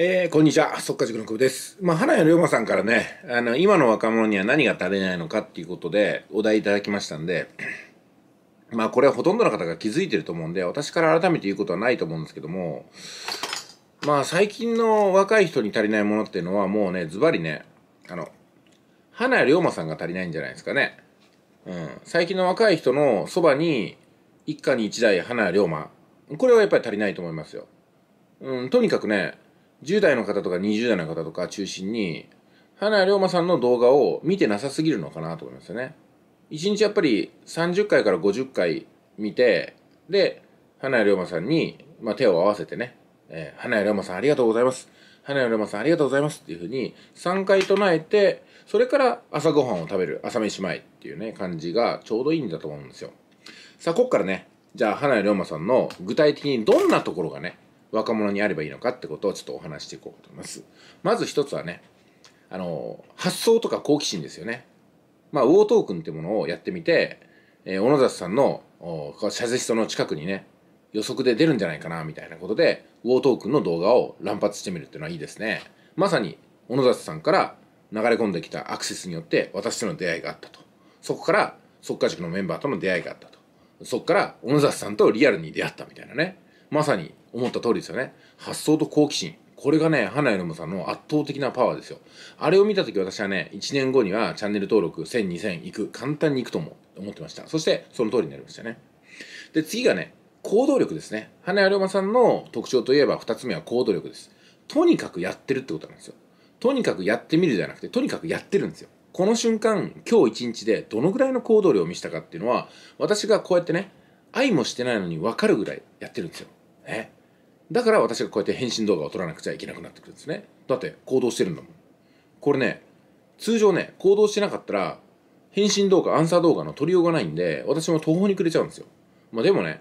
えー、こんにちは。速稼塾の久保です。まあ、花屋龍馬さんからね、あの、今の若者には何が足りないのかっていうことでお題いただきましたんで、まあ、これはほとんどの方が気づいてると思うんで、私から改めて言うことはないと思うんですけども、まあ、最近の若い人に足りないものっていうのはもうね、ズバリね、あの、花屋龍馬さんが足りないんじゃないですかね。うん。最近の若い人のそばに、一家に一台花屋龍馬。これはやっぱり足りないと思いますよ。うん、とにかくね、10代の方とか20代の方とか中心に、花屋龍馬さんの動画を見てなさすぎるのかなと思いますよね。1日やっぱり30回から50回見て、で、花屋龍馬さんに、まあ、手を合わせてね、えー、花龍馬さんありがとうございます。花屋龍馬さんありがとうございますっていうふうに3回唱えて、それから朝ごはんを食べる、朝飯前っていうね、感じがちょうどいいんだと思うんですよ。さあ、こっからね、じゃあ花屋龍馬さんの具体的にどんなところがね、若者にあればいいのかってことをちょっとお話していこうと思います。まず一つはね、あの、発想とか好奇心ですよね。まあ、ウォートークンってものをやってみて、えー、小野里さんの、シャゼストの近くにね、予測で出るんじゃないかな、みたいなことで、ウォートークンの動画を乱発してみるっていうのはいいですね。まさに、小野里さんから流れ込んできたアクセスによって、私との出会いがあったと。そこから、即化塾のメンバーとの出会いがあったと。そこから、小野里さんとリアルに出会ったみたいなね。まさに、思った通りですよね発想と好奇心これがね、花よもさんの圧倒的なパワーですよ。あれを見たとき私はね、1年後にはチャンネル登録1000、2000いく、簡単にいくと思思ってました。そして、その通りになりましたね。で、次がね、行動力ですね。花よ馬さんの特徴といえば2つ目は行動力です。とにかくやってるってことなんですよ。とにかくやってみるじゃなくて、とにかくやってるんですよ。この瞬間、今日1日でどのぐらいの行動量を見せたかっていうのは、私がこうやってね、愛もしてないのに分かるぐらいやってるんですよ。ね。だから私がこうやって返信動画を撮らなくちゃいけなくなってくるんですねだって行動してるんだもんこれね通常ね行動してなかったら返信動画アンサー動画の撮りようがないんで私も途方に暮れちゃうんですよまあでもね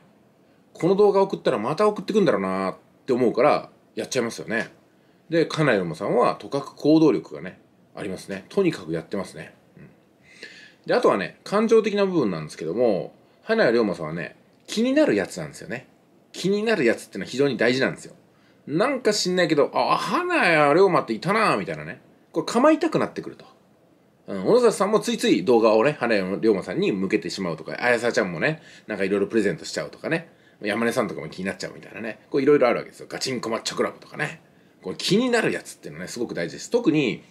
この動画送ったらまた送ってくんだろうなって思うからやっちゃいますよねで金井もさんはとかく行動力がねありますねとにかくやってますね、うん、であとはね感情的な部分なんですけども花谷龍馬さんはね気になるやつなんですよね気になるやつってのは非常に大事なんですよ。なんか知んないけど、あ、花や龍馬っていたなみたいなね。これ構いたくなってくると。うん、小野沢さんもついつい動画をね、花屋龍馬さんに向けてしまうとか、綾沢ちゃんもね、なんかいろいろプレゼントしちゃうとかね。山根さんとかも気になっちゃうみたいなね。こういろいろあるわけですよ。ガチンコマッチョクラブとかね。これ気になるやつっていうのね、すごく大事です。特に、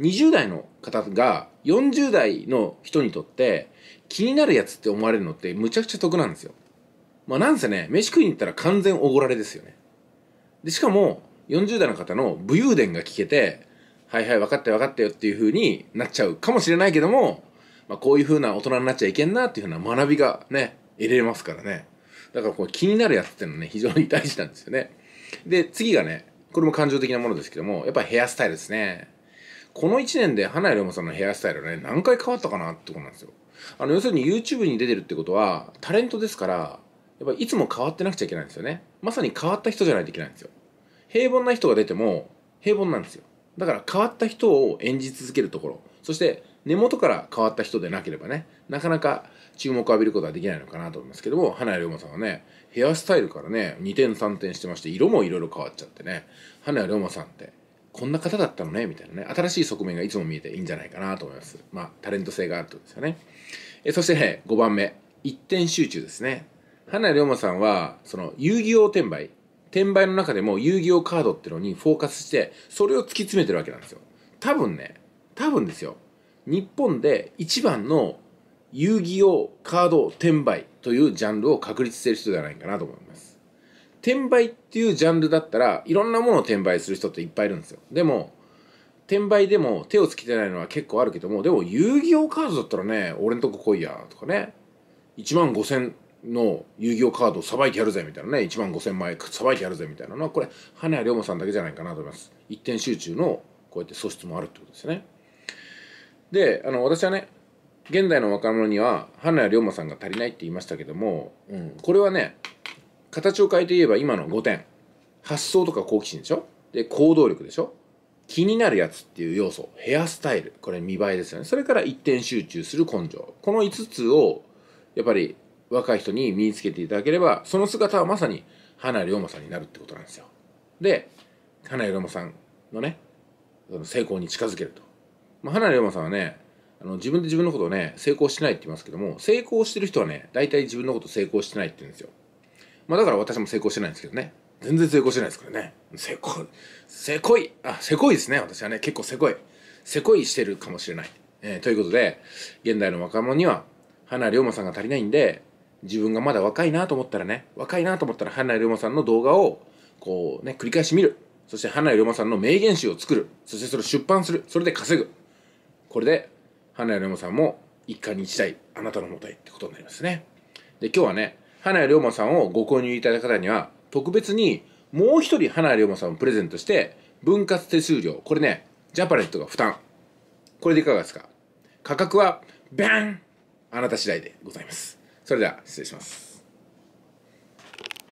20代の方が40代の人にとって気になるやつって思われるのってむちゃくちゃ得なんですよ。まあなんせね、飯食いに行ったら完全おごられですよね。で、しかも、40代の方の武勇伝が聞けて、はいはい、分かったよ分かったよっていう風になっちゃうかもしれないけども、まあこういう風な大人になっちゃいけんなっていう風な学びがね、得れますからね。だからこれ気になるやつっていうのはね、非常に大事なんですよね。で、次がね、これも感情的なものですけども、やっぱヘアスタイルですね。この1年で花屋龍馬さんのヘアスタイルね、何回変わったかなってことなんですよ。あの、要するに YouTube に出てるってことは、タレントですから、やっぱいつも変わってなくちゃいけないんですよねまさに変わった人じゃないといけないんですよ平凡な人が出ても平凡なんですよだから変わった人を演じ続けるところそして根元から変わった人でなければねなかなか注目を浴びることはできないのかなと思いますけども花屋龍馬さんはねヘアスタイルからね2点3点してまして色もいろいろ変わっちゃってね花屋龍馬さんってこんな方だったのねみたいなね新しい側面がいつも見えていいんじゃないかなと思いますまあタレント性があるとですよねえそしてね5番目一点集中ですね花屋龍馬さんはその遊戯王転売転売の中でも遊戯王カードってのにフォーカスしてそれを突き詰めてるわけなんですよ多分ね多分ですよ日本で一番の遊戯王カード転売というジャンルを確立してる人ではないかなと思います転売っていうジャンルだったらいろんなものを転売する人っていっぱいいるんですよでも転売でも手をつけてないのは結構あるけどもでも遊戯王カードだったらね俺んとこ来いやとかね1万5000の遊戯王カードをさばいてやるぜみたいなね1万5,000枚さばいてやるぜみたいなのはこれ羽谷龍馬さんだけじゃないかなと思います一点集中のこうやって素質もあるってことですよねであの私はね現代の若者には羽谷龍馬さんが足りないって言いましたけども、うん、これはね形を変えて言えば今の5点発想とか好奇心でしょで行動力でしょ気になるやつっていう要素ヘアスタイルこれ見栄えですよねそれから一点集中する根性この5つをやっぱり若い人に身につけていただければその姿はまさに花龍馬さんになるってことなんですよ。で花龍馬さんのね成功に近づけると。まあ、花龍馬さんはねあの自分で自分のことをね成功してないって言いますけども成功してる人はね大体自分のこと成功してないって言うんですよ。まあ、だから私も成功してないんですけどね全然成功してないですからねせこせこいあせこいですね私はね結構せこいせこいしてるかもしれない。えー、ということで現代の若者には花龍馬さんが足りないんで自分がまだ若いなと思ったらね、若いなと思ったら、花井龍馬さんの動画を、こうね、繰り返し見る。そして、花井龍馬さんの名言集を作る。そして、それを出版する。それで稼ぐ。これで、花井龍馬さんも、一家に一台、あなたのもとへってことになりますね。で、今日はね、花井龍馬さんをご購入いただいた方には、特別に、もう一人花井龍馬さんをプレゼントして、分割手数料。これね、ジャパネットが負担。これでいかがですか価格は、バンあなた次第でございます。それでは失礼します